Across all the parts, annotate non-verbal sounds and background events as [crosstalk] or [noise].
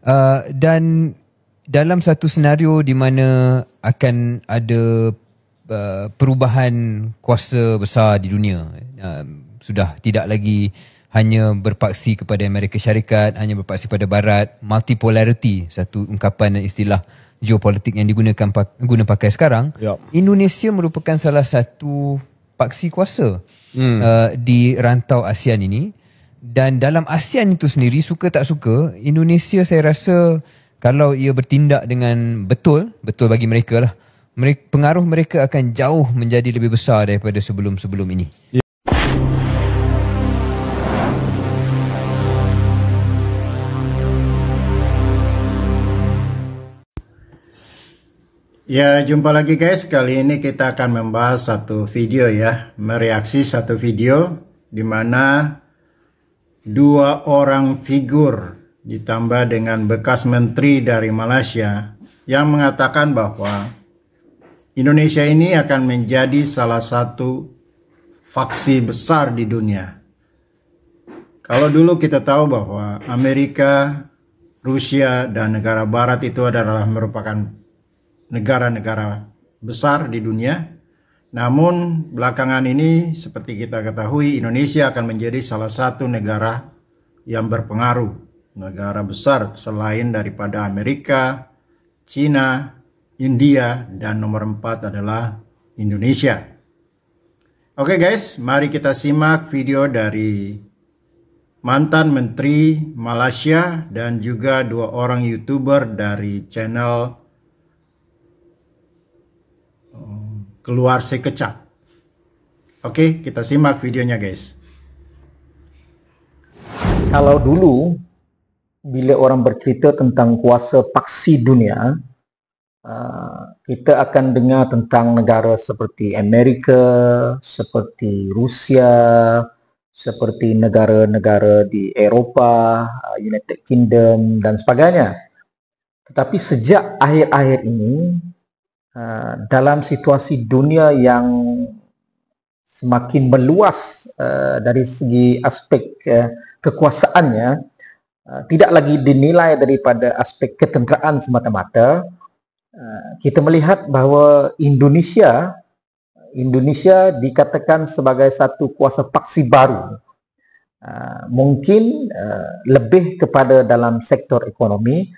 Uh, dan dalam satu senario di mana akan ada uh, perubahan kuasa besar di dunia uh, sudah tidak lagi hanya berpaksi kepada Amerika Syarikat hanya berpaksi kepada barat multipolarity satu ungkapan dan istilah geopolitik yang digunakan guna pakai sekarang yep. Ya. Indonesia merupakan salah satu paksi kuasa hmm. uh, di rantau ASEAN ini dan dalam ASEAN itu sendiri suka tak suka Indonesia saya rasa kalau ia bertindak dengan betul betul bagi mereka lah pengaruh mereka akan jauh menjadi lebih besar daripada sebelum-sebelum ini yeah. Ya, jumpa lagi guys. Kali ini kita akan membahas satu video ya, mereaksi satu video di mana dua orang figur ditambah dengan bekas menteri dari Malaysia yang mengatakan bahwa Indonesia ini akan menjadi salah satu faksi besar di dunia. Kalau dulu kita tahu bahwa Amerika, Rusia, dan negara barat itu adalah merupakan negara-negara besar di dunia, namun belakangan ini seperti kita ketahui Indonesia akan menjadi salah satu negara yang berpengaruh, negara besar selain daripada Amerika, Cina, India dan nomor empat adalah Indonesia. Oke guys, mari kita simak video dari mantan menteri Malaysia dan juga dua orang YouTuber dari channel keluar sekecap. Oke, kita simak videonya guys. Kalau dulu, bila orang bercerita tentang kuasa paksi dunia, ah, kita akan dengar tentang negara seperti Amerika, seperti Rusia, seperti negara-negara di Eropa, ah, United Kingdom dan sebagainya. Tetapi sejak akhir-akhir ini, Ah, dalam situasi dunia yang semakin meluas uh, dari segi aspek uh, kekuasaannya uh, tidak lagi dinilai daripada aspek ketenteraan semata-mata uh, kita melihat bahawa Indonesia Indonesia dikatakan sebagai satu kuasa paksi baru uh, mungkin uh, lebih kepada dalam sektor ekonomi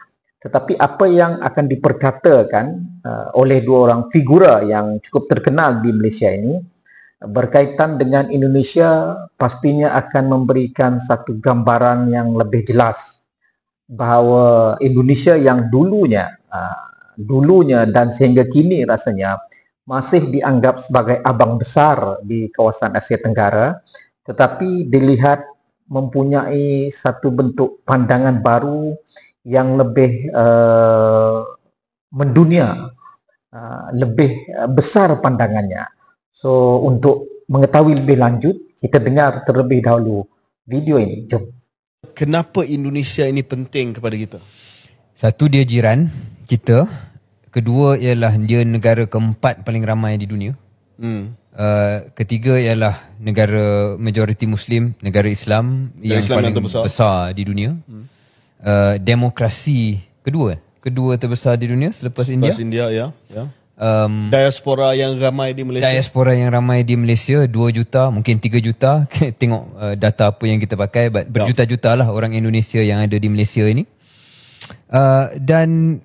tetapi apa yang akan diperkatakan uh, oleh dua orang figura yang cukup terkenal di Malaysia ini berkaitan dengan Indonesia pastinya akan memberikan satu gambaran yang lebih jelas bahawa Indonesia yang dulunya uh, dulunya dan sehingga kini rasanya masih dianggap sebagai abang besar di kawasan Asia Tenggara tetapi dilihat mempunyai satu bentuk pandangan baru yang lebih uh, mendunia, uh, lebih besar pandangannya. So untuk mengetahui lebih lanjut, kita dengar terlebih dahulu video ini. Jom. Kenapa Indonesia ini penting kepada kita? Satu dia jiran kita. Kedua ialah dia negara keempat paling ramai di dunia. Hmm. Uh, ketiga ialah negara majoriti Muslim, negara Islam yang, yang paling yang besar di dunia. Hmm uh, demokrasi kedua kedua terbesar di dunia selepas India. Selepas India, ya. ya. Um, diaspora yang ramai di Malaysia. Diaspora yang ramai di Malaysia 2 juta, mungkin 3 juta. [laughs] Tengok uh, data apa yang kita pakai ya. berjuta-juta lah orang Indonesia yang ada di Malaysia ini. Uh, dan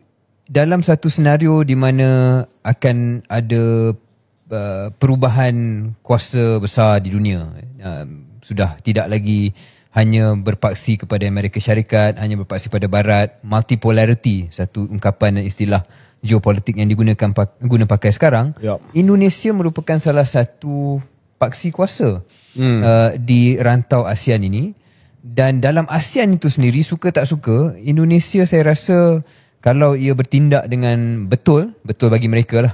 dalam satu senario di mana akan ada uh, perubahan kuasa besar di dunia. Uh, sudah tidak lagi uh, hanya berpaksi kepada Amerika Syarikat, hanya berpaksi kepada Barat, multipolarity, satu ungkapan dan istilah geopolitik yang digunakan guna pakai sekarang, yep. Indonesia merupakan salah satu paksi kuasa hmm. uh, di rantau ASEAN ini. Dan dalam ASEAN itu sendiri, suka tak suka, Indonesia saya rasa kalau ia bertindak dengan betul, betul bagi mereka lah,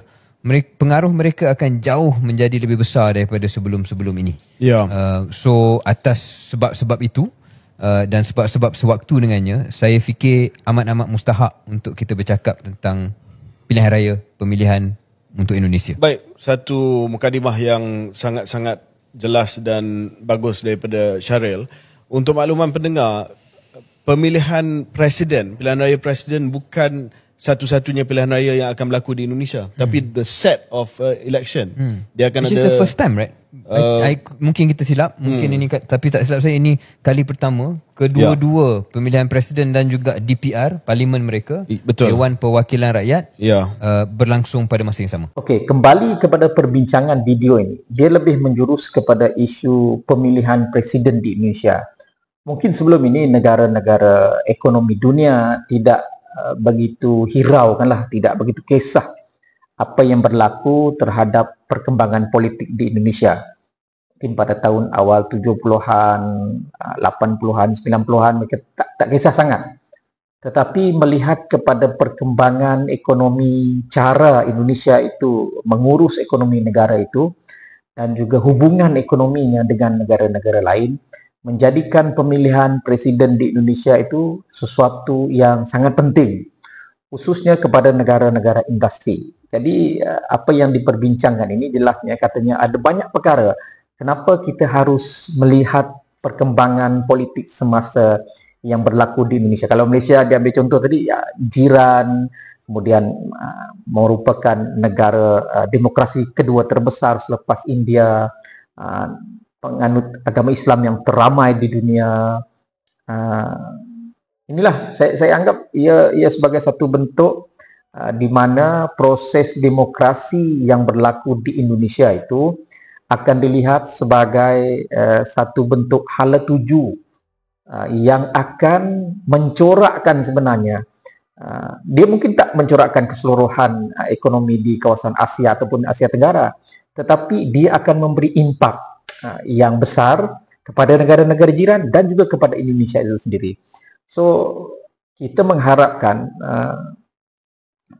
pengaruh mereka akan jauh menjadi lebih besar daripada sebelum-sebelum ini. Yeah. Uh, so atas sebab-sebab itu uh, dan sebab-sebab sewaktu dengannya, saya fikir amat-amat mustahak untuk kita bercakap tentang pilihan raya pemilihan untuk Indonesia. Baik, satu mukadimah yang sangat-sangat jelas dan bagus daripada Syaril. Untuk makluman pendengar, pemilihan presiden, pilihan raya presiden bukan satu-satunya pilihan raya yang akan berlaku di Indonesia. Hmm. Tapi the set of uh, election hmm. dia akan Which ada. Which the first time, right? Uh, I, I, mungkin kita silap, mungkin hmm. ini tapi tak silap saya ini kali pertama kedua-dua yeah. pemilihan presiden dan juga DPR parlimen mereka Betul. Dewan Perwakilan Rakyat yeah. uh, berlangsung pada masa yang sama. Okey, kembali kepada perbincangan video ini. Dia lebih menjurus kepada isu pemilihan presiden di Indonesia. Mungkin sebelum ini negara-negara ekonomi dunia tidak Eh, begitu hirau kan lah tidak begitu kisah apa yang berlaku terhadap perkembangan politik di Indonesia mungkin pada tahun awal 70-an 80-an 90-an mereka tak, tak kisah sangat tetapi melihat kepada perkembangan ekonomi cara Indonesia itu mengurus ekonomi negara itu dan juga hubungan ekonominya dengan negara-negara lain menjadikan pemilihan presiden di Indonesia itu sesuatu yang sangat penting khususnya kepada negara-negara industri. Jadi eh, apa yang diperbincangkan ini jelasnya katanya ada banyak perkara kenapa kita harus melihat perkembangan politik semasa yang berlaku di Indonesia. Kalau Malaysia diambil contoh tadi ya jiran kemudian uh, merupakan negara uh, demokrasi kedua terbesar selepas India uh, penganut agama Islam yang teramai di dunia. Uh, inilah saya, saya anggap ia ia sebagai satu bentuk uh, di mana proses demokrasi yang berlaku di Indonesia itu akan dilihat sebagai uh, satu bentuk hala tuju uh, yang akan mencorakkan sebenarnya uh, dia mungkin tak mencorakkan keseluruhan uh, ekonomi di kawasan Asia ataupun Asia Tenggara tetapi dia akan memberi impak Ha, yang besar kepada negara-negara jiran dan juga kepada Indonesia itu sendiri. So kita mengharapkan ha,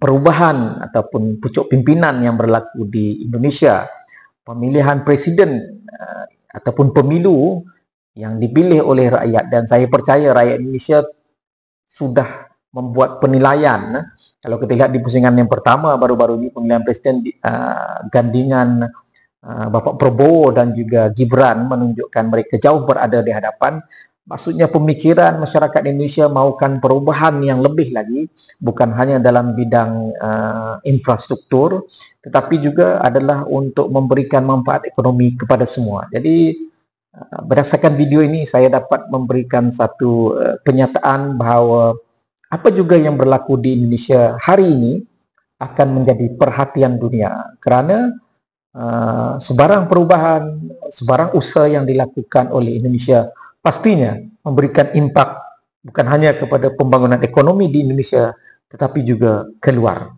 perubahan ataupun pucuk pimpinan yang berlaku di Indonesia, pemilihan presiden ha, ataupun pemilu yang dipilih oleh rakyat dan saya percaya rakyat Indonesia sudah membuat penilaian kalau kita lihat di pusingan yang pertama baru-baru ini pemilihan presiden uh, gandingan Ah, Bapak Prabowo dan juga Gibran menunjukkan mereka jauh berada di hadapan maksudnya pemikiran masyarakat Indonesia mahukan perubahan yang lebih lagi bukan hanya dalam bidang uh, infrastruktur tetapi juga adalah untuk memberikan manfaat ekonomi kepada semua. Jadi uh, berdasarkan video ini saya dapat memberikan satu uh, eh, penyataan bahawa apa juga yang berlaku di Indonesia hari ini akan menjadi perhatian dunia kerana uh, sebarang perubahan, sebarang usaha yang dilakukan oleh Indonesia pastinya memberikan impak bukan hanya kepada pembangunan ekonomi di Indonesia tetapi juga keluar.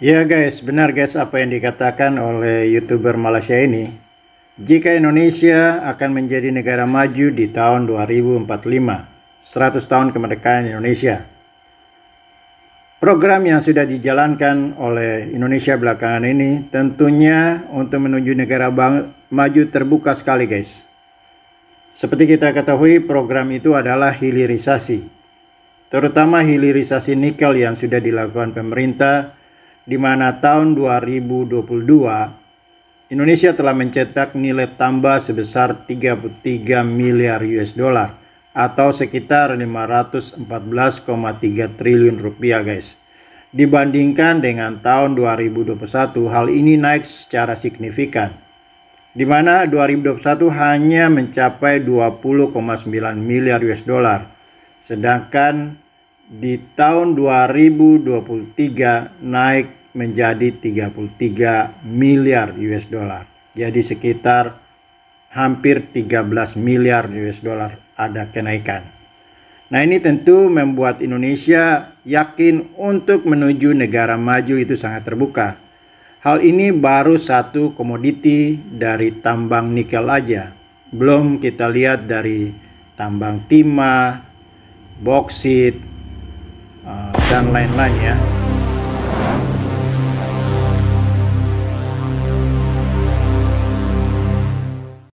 Ya guys, benar guys apa yang dikatakan oleh YouTuber Malaysia ini. Jika Indonesia akan menjadi negara maju di tahun 2045, 100 tahun kemerdekaan Indonesia. Program yang sudah dijalankan oleh Indonesia belakangan ini tentunya untuk menuju negara bang maju terbuka sekali guys. Seperti kita ketahui program itu adalah hilirisasi. Terutama hilirisasi nikel yang sudah dilakukan pemerintah di mana tahun 2022 Indonesia telah mencetak nilai tambah sebesar 33 miliar US dollar atau sekitar 514,3 triliun rupiah guys. Dibandingkan dengan tahun 2021, hal ini naik secara signifikan. Di mana 2021 hanya mencapai 20,9 miliar US dollar, sedangkan di tahun 2023 naik menjadi 33 miliar US dollar. Jadi sekitar hampir 13 miliar US dollar ada kenaikan. Nah, ini tentu membuat Indonesia yakin untuk menuju negara maju itu sangat terbuka. Hal ini baru satu komoditi dari tambang nikel aja. Belum kita lihat dari tambang timah, boksit, eh, dan lain-lain ya.